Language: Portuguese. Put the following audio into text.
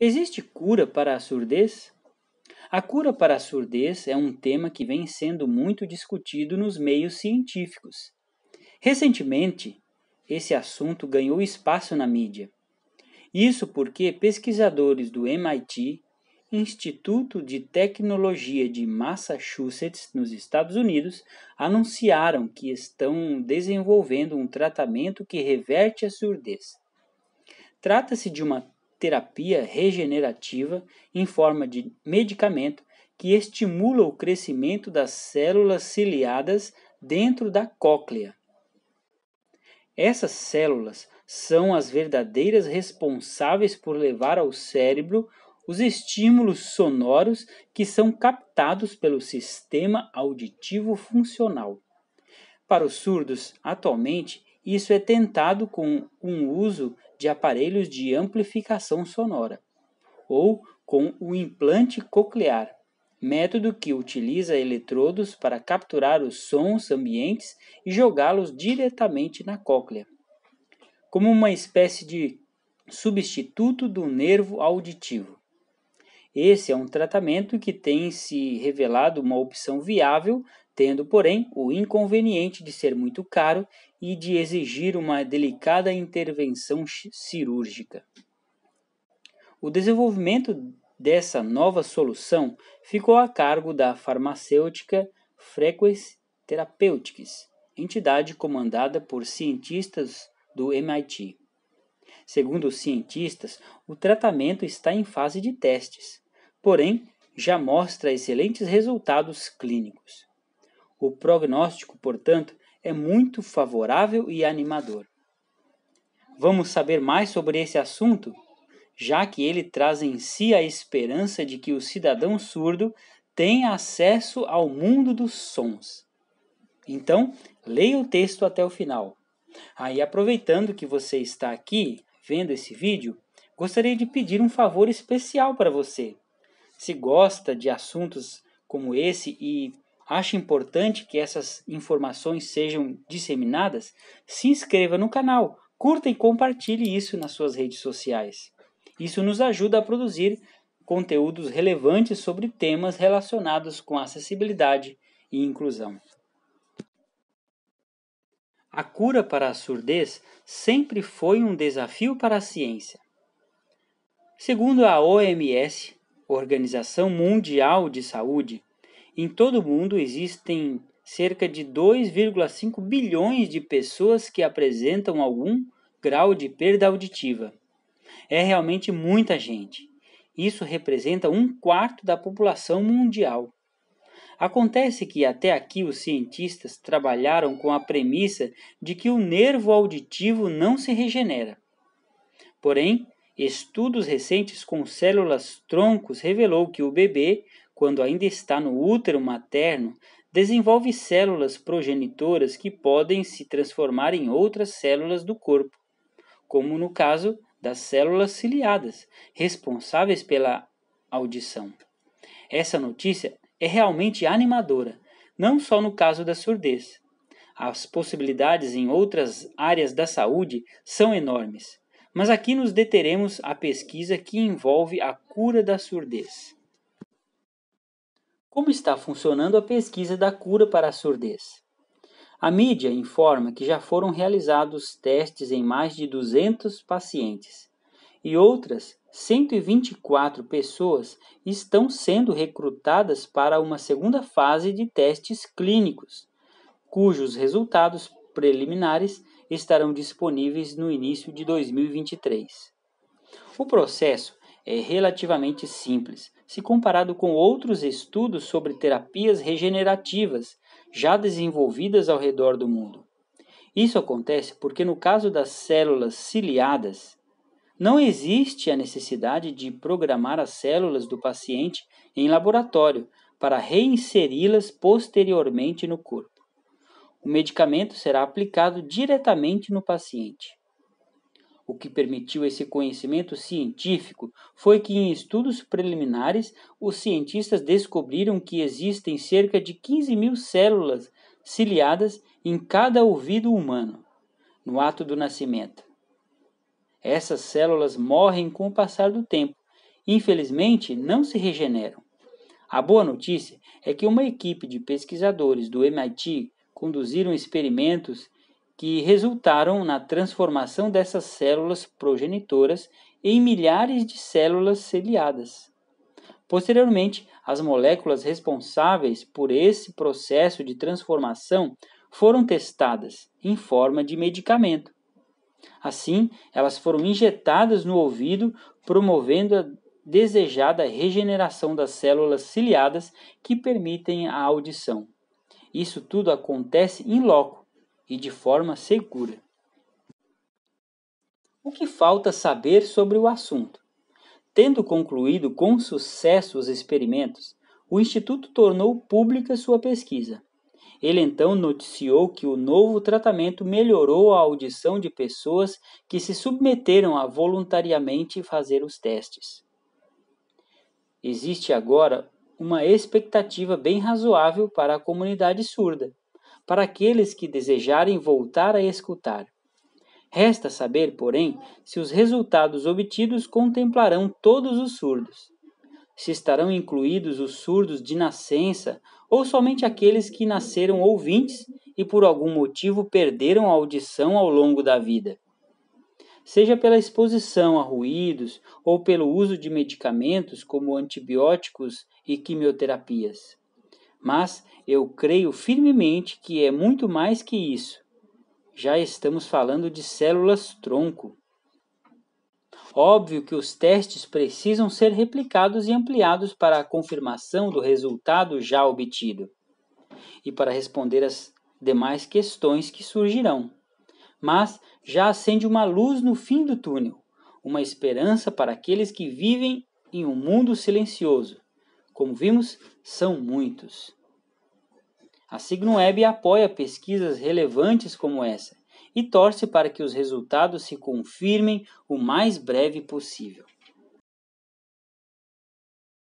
Existe cura para a surdez? A cura para a surdez é um tema que vem sendo muito discutido nos meios científicos. Recentemente, esse assunto ganhou espaço na mídia. Isso porque pesquisadores do MIT, Instituto de Tecnologia de Massachusetts, nos Estados Unidos, anunciaram que estão desenvolvendo um tratamento que reverte a surdez. Trata-se de uma terapia regenerativa em forma de medicamento que estimula o crescimento das células ciliadas dentro da cóclea. Essas células são as verdadeiras responsáveis por levar ao cérebro os estímulos sonoros que são captados pelo sistema auditivo funcional. Para os surdos, atualmente isso é tentado com um uso de aparelhos de amplificação sonora ou com o implante coclear, método que utiliza eletrodos para capturar os sons ambientes e jogá-los diretamente na cóclea, como uma espécie de substituto do nervo auditivo. Esse é um tratamento que tem se revelado uma opção viável, tendo, porém, o inconveniente de ser muito caro e de exigir uma delicada intervenção cirúrgica. O desenvolvimento dessa nova solução ficou a cargo da farmacêutica Frequency Therapeutics, entidade comandada por cientistas do MIT. Segundo os cientistas, o tratamento está em fase de testes porém já mostra excelentes resultados clínicos. O prognóstico, portanto, é muito favorável e animador. Vamos saber mais sobre esse assunto? Já que ele traz em si a esperança de que o cidadão surdo tenha acesso ao mundo dos sons. Então, leia o texto até o final. Aí, aproveitando que você está aqui vendo esse vídeo, gostaria de pedir um favor especial para você se gosta de assuntos como esse e acha importante que essas informações sejam disseminadas, se inscreva no canal, curta e compartilhe isso nas suas redes sociais. Isso nos ajuda a produzir conteúdos relevantes sobre temas relacionados com acessibilidade e inclusão. A cura para a surdez sempre foi um desafio para a ciência. Segundo a OMS, Organização Mundial de Saúde, em todo o mundo existem cerca de 2,5 bilhões de pessoas que apresentam algum grau de perda auditiva. É realmente muita gente. Isso representa um quarto da população mundial. Acontece que até aqui os cientistas trabalharam com a premissa de que o nervo auditivo não se regenera. Porém, Estudos recentes com células troncos revelou que o bebê, quando ainda está no útero materno, desenvolve células progenitoras que podem se transformar em outras células do corpo, como no caso das células ciliadas, responsáveis pela audição. Essa notícia é realmente animadora, não só no caso da surdez. As possibilidades em outras áreas da saúde são enormes mas aqui nos deteremos à pesquisa que envolve a cura da surdez. Como está funcionando a pesquisa da cura para a surdez? A mídia informa que já foram realizados testes em mais de 200 pacientes e outras 124 pessoas estão sendo recrutadas para uma segunda fase de testes clínicos, cujos resultados preliminares estarão disponíveis no início de 2023. O processo é relativamente simples se comparado com outros estudos sobre terapias regenerativas já desenvolvidas ao redor do mundo. Isso acontece porque, no caso das células ciliadas, não existe a necessidade de programar as células do paciente em laboratório para reinseri-las posteriormente no corpo o medicamento será aplicado diretamente no paciente. O que permitiu esse conhecimento científico foi que, em estudos preliminares, os cientistas descobriram que existem cerca de 15 mil células ciliadas em cada ouvido humano, no ato do nascimento. Essas células morrem com o passar do tempo. Infelizmente, não se regeneram. A boa notícia é que uma equipe de pesquisadores do MIT conduziram experimentos que resultaram na transformação dessas células progenitoras em milhares de células ciliadas. Posteriormente, as moléculas responsáveis por esse processo de transformação foram testadas em forma de medicamento. Assim, elas foram injetadas no ouvido, promovendo a desejada regeneração das células ciliadas que permitem a audição. Isso tudo acontece em loco e de forma segura. O que falta saber sobre o assunto? Tendo concluído com sucesso os experimentos, o Instituto tornou pública sua pesquisa. Ele então noticiou que o novo tratamento melhorou a audição de pessoas que se submeteram a voluntariamente fazer os testes. Existe agora uma expectativa bem razoável para a comunidade surda, para aqueles que desejarem voltar a escutar. Resta saber, porém, se os resultados obtidos contemplarão todos os surdos. Se estarão incluídos os surdos de nascença ou somente aqueles que nasceram ouvintes e por algum motivo perderam a audição ao longo da vida. Seja pela exposição a ruídos ou pelo uso de medicamentos como antibióticos e quimioterapias. Mas eu creio firmemente que é muito mais que isso. Já estamos falando de células tronco. Óbvio que os testes precisam ser replicados e ampliados para a confirmação do resultado já obtido e para responder às demais questões que surgirão. Mas já acende uma luz no fim do túnel, uma esperança para aqueles que vivem em um mundo silencioso, como vimos, são muitos. A SignoWeb apoia pesquisas relevantes como essa e torce para que os resultados se confirmem o mais breve possível.